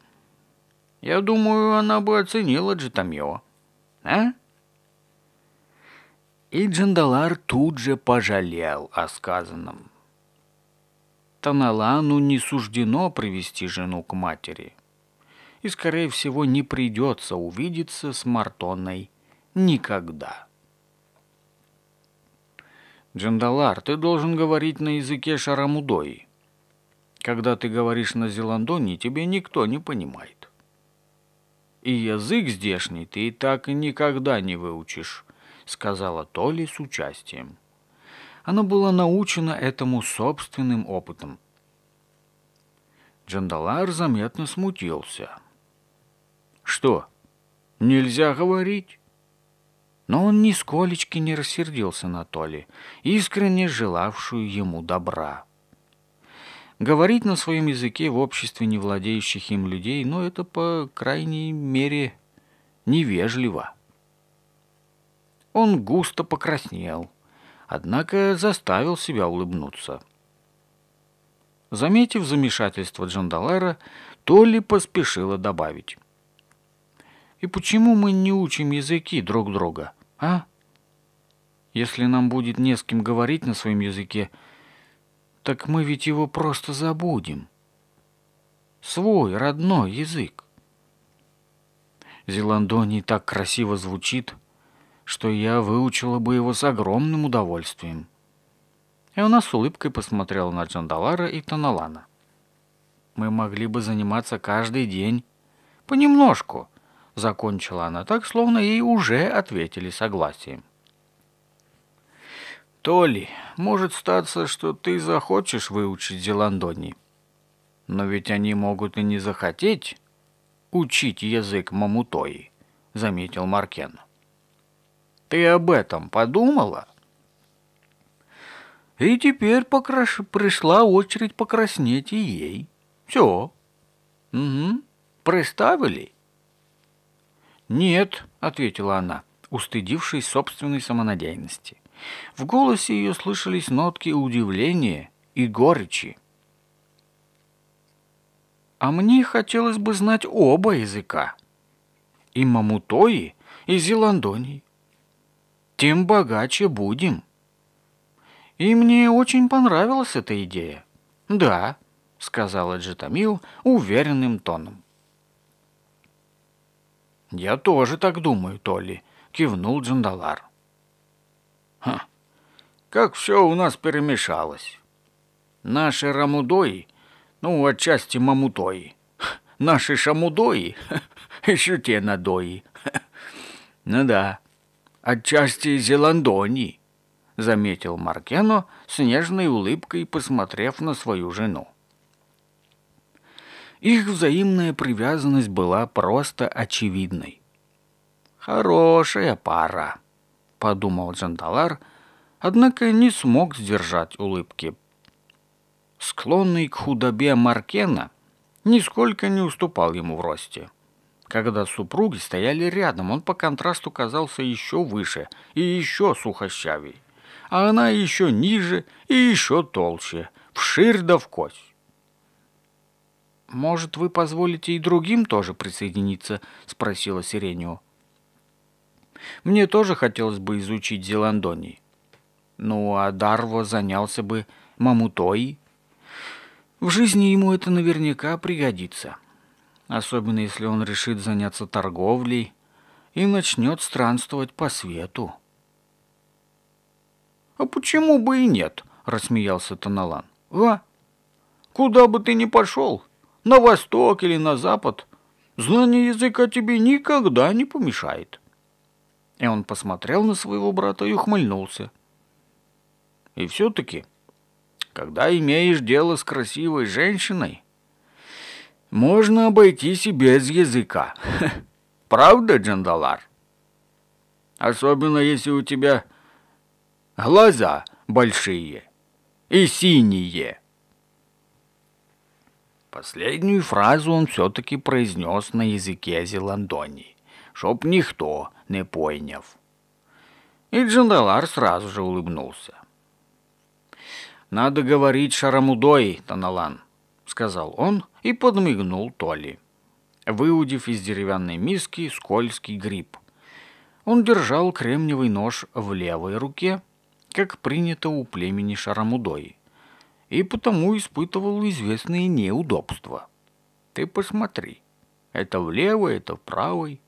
Я думаю, она бы оценила Джитамьо. А? И Джандалар тут же пожалел о сказанном. Таналану не суждено привести жену к матери. И, скорее всего, не придется увидеться с Мартоной никогда. Джандалар, ты должен говорить на языке шарамудои. Когда ты говоришь на Зеландоне, тебе никто не понимает. И язык здешний ты так и никогда не выучишь, сказала Толи с участием. Она была научена этому собственным опытом. Джандалар заметно смутился. «Что, нельзя говорить?» Но он нисколечки не рассердился на Толи, искренне желавшую ему добра. Говорить на своем языке в обществе не владеющих им людей, ну это, по крайней мере, невежливо. Он густо покраснел, однако заставил себя улыбнуться. Заметив замешательство Джандалера, Толи поспешила добавить. И почему мы не учим языки друг друга, а? Если нам будет не с кем говорить на своем языке, так мы ведь его просто забудем. Свой, родной язык. Зеландоний так красиво звучит, что я выучила бы его с огромным удовольствием. И она с улыбкой посмотрела на Джандалара и Таналана. Мы могли бы заниматься каждый день, понемножку, закончила она так, словно ей уже ответили согласием. «Толи, может статься, что ты захочешь выучить Зеландони. Но ведь они могут и не захотеть учить язык Мамутои», — заметил Маркен. «Ты об этом подумала?» И теперь покраш... пришла очередь покраснеть и ей. Все. Угу. Приставили? «Нет», — ответила она, устыдившись собственной самонадеянности. В голосе ее слышались нотки удивления и горечи. «А мне хотелось бы знать оба языка. И Мамутои, и Зеландонии. Тем богаче будем». «И мне очень понравилась эта идея». «Да», — сказала Джитамил уверенным тоном. «Я тоже так думаю, Толли», — кивнул Джандалар. «Ха! Как все у нас перемешалось. Наши рамудои, ну, отчасти мамутои, наши шамудои, еще те надои. Ну да, отчасти зеландони», — заметил Маркено с нежной улыбкой, посмотрев на свою жену. Их взаимная привязанность была просто очевидной. «Хорошая пара», — подумал Джандалар, однако не смог сдержать улыбки. Склонный к худобе Маркена нисколько не уступал ему в росте. Когда супруги стояли рядом, он по контрасту казался еще выше и еще сухощавей, а она еще ниже и еще толще, вширь да вкось. «Может, вы позволите и другим тоже присоединиться?» – спросила Сиренио. «Мне тоже хотелось бы изучить Зеландоний. Ну, а Дарво занялся бы мамутой. В жизни ему это наверняка пригодится. Особенно, если он решит заняться торговлей и начнет странствовать по свету». «А почему бы и нет?» – рассмеялся Таналан. «А? Куда бы ты ни пошел, на восток или на запад, знание языка тебе никогда не помешает. И он посмотрел на своего брата и ухмыльнулся. И все-таки, когда имеешь дело с красивой женщиной, можно обойтись и без языка. Правда, Джандалар? Особенно, если у тебя глаза большие и синие. Последнюю фразу он все-таки произнес на языке Зеландонии, чтоб никто не понял. И Джандалар сразу же улыбнулся. «Надо говорить Шарамудой, Таналан», — сказал он и подмигнул Толи, выудив из деревянной миски скользкий гриб. Он держал кремниевый нож в левой руке, как принято у племени Шарамудой, и потому испытывал известные неудобства. Ты посмотри, это влево, это вправо. правой.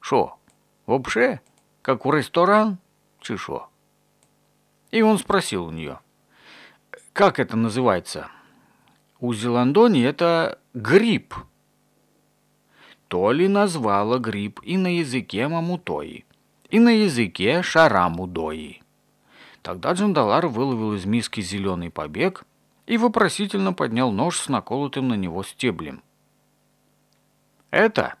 Шо, вообще, как в ресторан, чи шо? И он спросил у нее, как это называется? У Зеландони это гриб. Толи назвала гриб и на языке мамутои, и на языке шарамудои. Тогда Джандалар выловил из миски зеленый побег – и вопросительно поднял нож с наколотым на него стеблем. «Это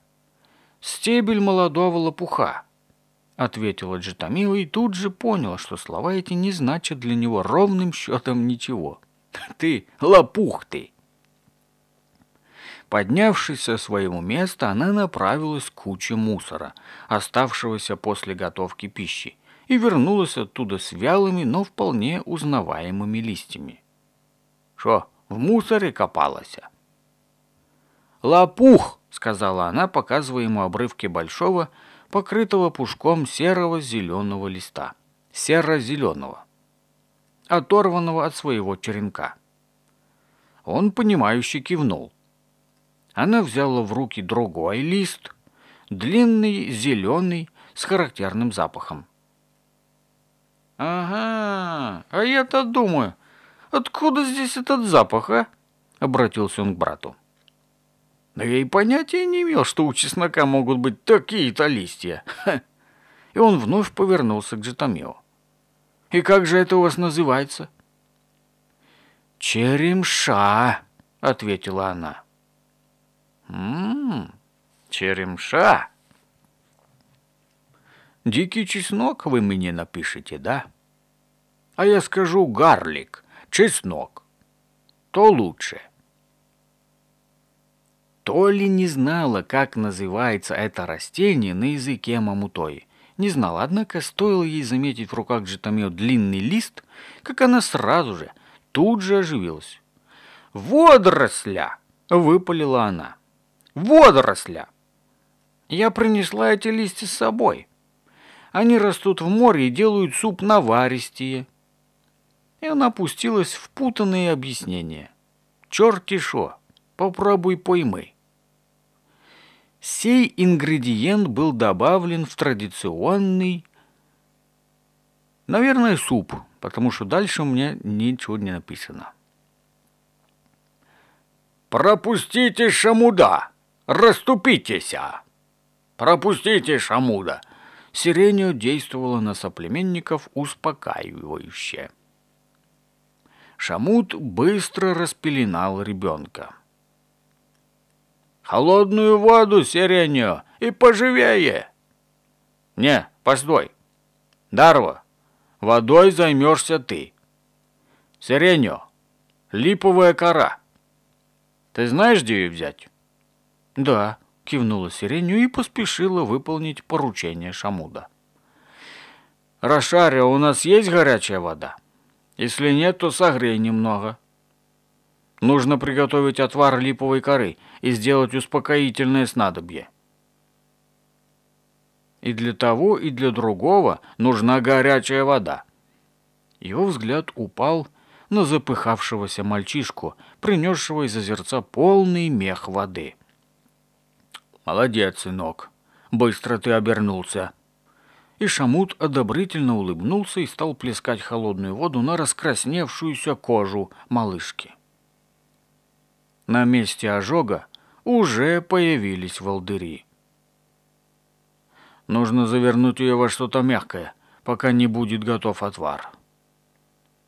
стебель молодого лопуха», — ответила Джитамила и тут же понял, что слова эти не значат для него ровным счетом ничего. «Ты лопух ты!» Поднявшись со своего места, она направилась к куче мусора, оставшегося после готовки пищи, и вернулась оттуда с вялыми, но вполне узнаваемыми листьями. Що, в мусорі копалася? Лапух, сказала она, показывая ему обрывки большого, покрытого пушком серого зеленого листа. Серо-зеленого, оторванного от своего черенка. Он, понимающе кивнул. Она взяла в руки другой лист, длинный, зеленый, с характерным запахом. «Ага, а я-то думаю, Откуда здесь этот запах, а?» — обратился он к брату. «Но я и понятия не имел, что у чеснока могут быть такие-то листья!» И он вновь повернулся к Житомиру. «И как же это у вас называется?» «Черемша!» — ответила она. «М-м, черемша!» «Дикий чеснок вы мне напишите, да?» «А я скажу гарлик, чеснок. То лучше. Толи не знала, как называется это растение на языке мамутои. Не знала, однако стоило ей заметить в руках Джитамио длинный лист, как она сразу же, тут же оживилась. «Водоросля!» — выпалила она. «Водоросля!» «Я принесла эти листья с собой. Они растут в море и делают суп наваристее и она пустилась в путанные объяснения. «Черти шо, попробуй поймы». Сей ингредиент был добавлен в традиционный, наверное, суп, потому что дальше у меня ничего не написано. «Пропустите шамуда! Раступитесь!» «Пропустите шамуда!» Сирению действовала на соплеменников успокаивающе – Шамут быстро распеленал ребенка. «Холодную воду, Сиренью, и поживее!» «Не, постой! Дарва, водой займешься ты!» «Сиренью, липовая кора! Ты знаешь, где ее взять?» «Да», — кивнула Сиренью и поспешила выполнить поручение Шамуда. «Рошаря, у нас есть горячая вода?» Если нет, то согрей немного. Нужно приготовить отвар липовой коры и сделать успокоительное снадобье. И для того, и для другого нужна горячая вода. Его взгляд упал на запыхавшегося мальчишку, принесшего из озерца полный мех воды. «Молодец, сынок, быстро ты обернулся», и Шамут одобрительно улыбнулся и стал плескать холодную воду на раскрасневшуюся кожу малышки. На месте ожога уже появились волдыри. Нужно завернуть ее во что-то мягкое, пока не будет готов отвар.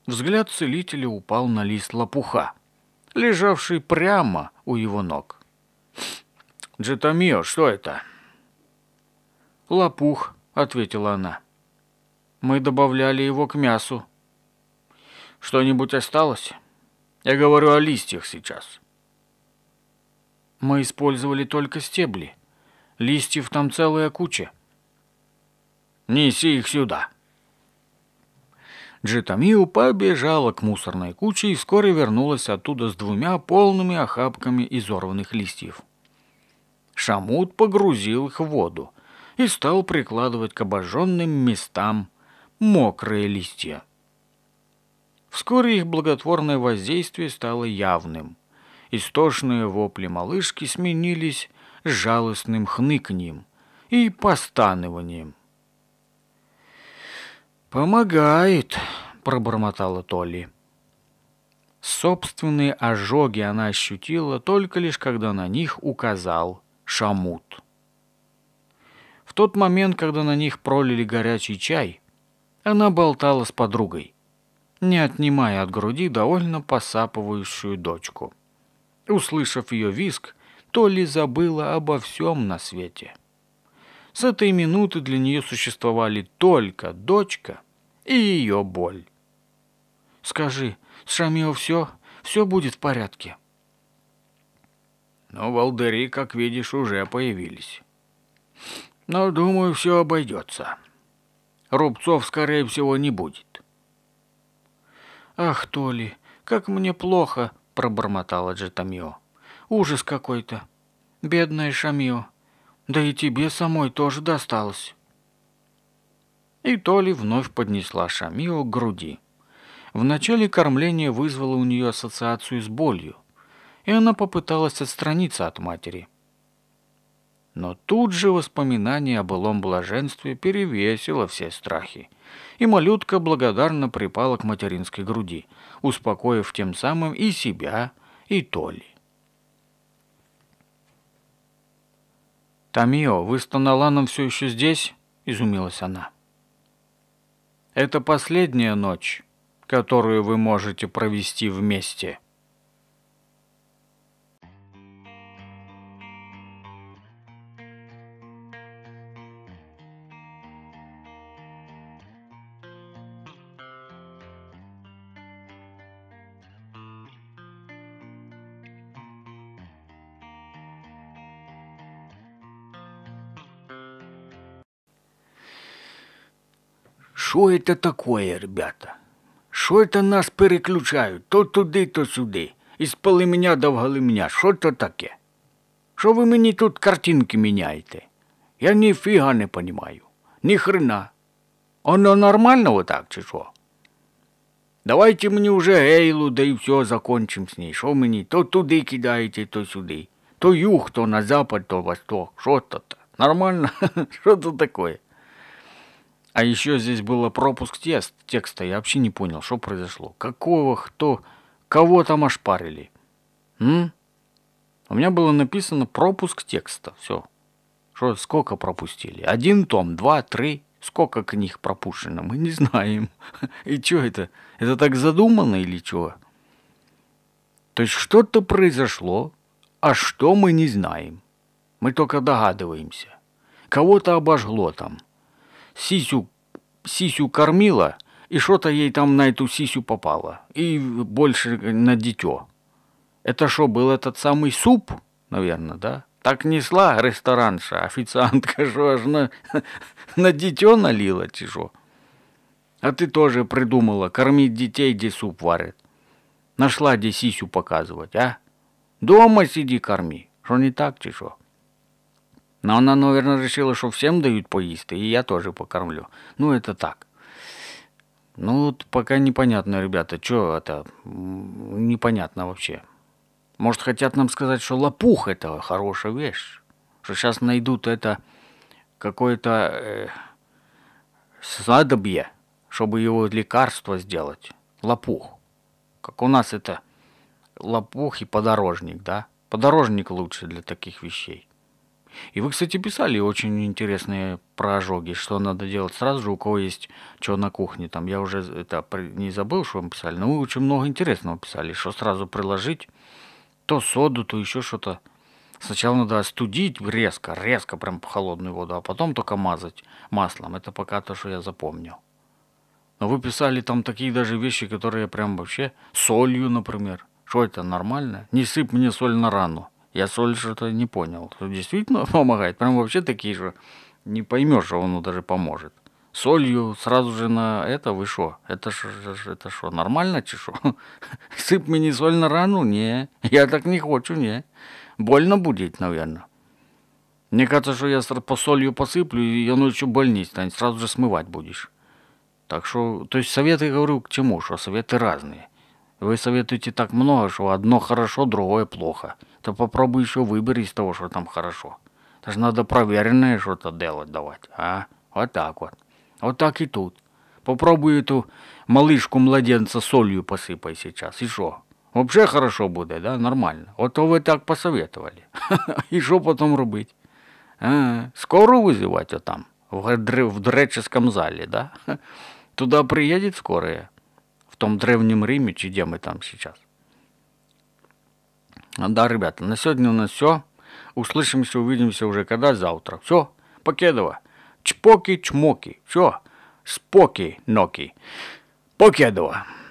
Взгляд целителя упал на лист лопуха, лежавший прямо у его ног. Джетамио, что это?» Лопух ответила она. Мы добавляли его к мясу. Что-нибудь осталось? Я говорю о листьях сейчас. Мы использовали только стебли. Листьев там целая куча. Неси их сюда. Джитамиу побежала к мусорной куче и вскоре вернулась оттуда с двумя полными охапками изорванных листьев. Шамут погрузил их в воду и стал прикладывать к обожженным местам мокрые листья. Вскоре их благотворное воздействие стало явным. Истошные вопли малышки сменились жалостным хныканьем и постаныванием. «Помогает», — пробормотала Толли. Собственные ожоги она ощутила только лишь, когда на них указал шамут тот момент, когда на них пролили горячий чай, она болтала с подругой, не отнимая от груди довольно посапывающую дочку. Услышав ее виск, Толли забыла обо всем на свете. С этой минуты для нее существовали только дочка и ее боль. «Скажи, с Шамио все, все будет в порядке?» Но волдыри, как видишь, уже появились. Но, думаю, все обойдется. Рубцов, скорее всего, не будет. «Ах, Толи, как мне плохо!» – пробормотала Джетамио. «Ужас какой-то! Бедная Шамио! Да и тебе самой тоже досталось!» И Толи вновь поднесла Шамио к груди. В начале кормления вызвало у нее ассоциацию с болью, и она попыталась отстраниться от матери – но тут же воспоминание о былом блаженстве перевесило все страхи. И малютка благодарно припала к материнской груди, успокоив тем самым и себя, и Толи. «Тамио, вы с Таналаном все еще здесь?» – изумилась она. «Это последняя ночь, которую вы можете провести вместе», Що це таке, ребята? Що це нас переключають? То туди, то сюди. Із полимня до вгалимня. Що це таке? Що ви мені тут картинки міняєте? Я ні фіга не розумію. Ні хрена. Оно нормально отак чи що? Давайте мені вже гейлу, да і все закончимо з ней. Що мені? То туди кидаєте, то сюди. То юг, то на запад, то восток. Що то? Нормально? Що то таке? А еще здесь было пропуск тест, текста. Я вообще не понял, что произошло. Какого, кто, кого там ошпарили? М? У меня было написано пропуск текста. Все. Что, сколько пропустили? Один том, два, три. Сколько книг пропущено, мы не знаем. И что это? Это так задумано или что? То есть что-то произошло, а что мы не знаем. Мы только догадываемся. Кого-то обожгло там сисю, сисю кормила, и что-то ей там на эту сисю попало. И больше на дитё. Это что, был этот самый суп, наверное, да? Так несла ресторанша, официантка, что аж на, на дитё налила, чи А ты тоже придумала кормить детей, где суп варят. Нашла, где сисю показывать, а? Дома сиди, корми. Что не так, чи но она, наверное, решила, что всем дают поесть, и я тоже покормлю. Ну, это так. Ну, вот пока непонятно, ребята, что это, непонятно вообще. Может, хотят нам сказать, что лопух – это хорошая вещь, что сейчас найдут это какое-то э, садобье, чтобы его лекарство сделать. Лопух. Как у нас это лопух и подорожник, да? Подорожник лучше для таких вещей. И вы, кстати, писали очень интересные про ожоги, что надо делать сразу же, у кого есть что на кухне. Там я уже это не забыл, что вам писали, но вы очень много интересного писали, что сразу приложить то соду, то еще что-то. Сначала надо остудить резко, резко прям в холодную воду, а потом только мазать маслом. Это пока то, что я запомнил. Но вы писали там такие даже вещи, которые прям вообще солью, например. Что это, нормально? Не сыпь мне соль на рану. Я соль что-то не понял. что Действительно помогает? Прям вообще такие же. Не поймешь, а он даже поможет. Солью сразу же на это вы шо? Это что, это шо, нормально чешу? Сыпь мне соль на рану? Не, я так не хочу, не. Больно будет, наверное. Мне кажется, что я по солью посыплю, и оно еще больнее станет, сразу же смывать будешь. Так что, то есть советы, говорю, к чему, что советы разные. Вы советуете так много, что одно хорошо, другое плохо. То попробуй еще выбери из того, что там хорошо. Даже надо проверенное что-то делать давать, а? Вот так вот. Вот так и тут. Попробуй эту малышку-младенца солью посыпай сейчас, и что? Вообще хорошо будет, да? Нормально. Вот то вы так посоветовали. И что потом рубить? А? Скоро вызывать там? В дреческом зале, да? Туда приедет скорая? в том Древнем Риме, чи где мы там сейчас. Да, ребята, на сегодня у нас все. Услышимся, увидимся уже когда? Завтра. Все, покедова. Чпоки-чмоки. Все, споки-ноки. Покедова.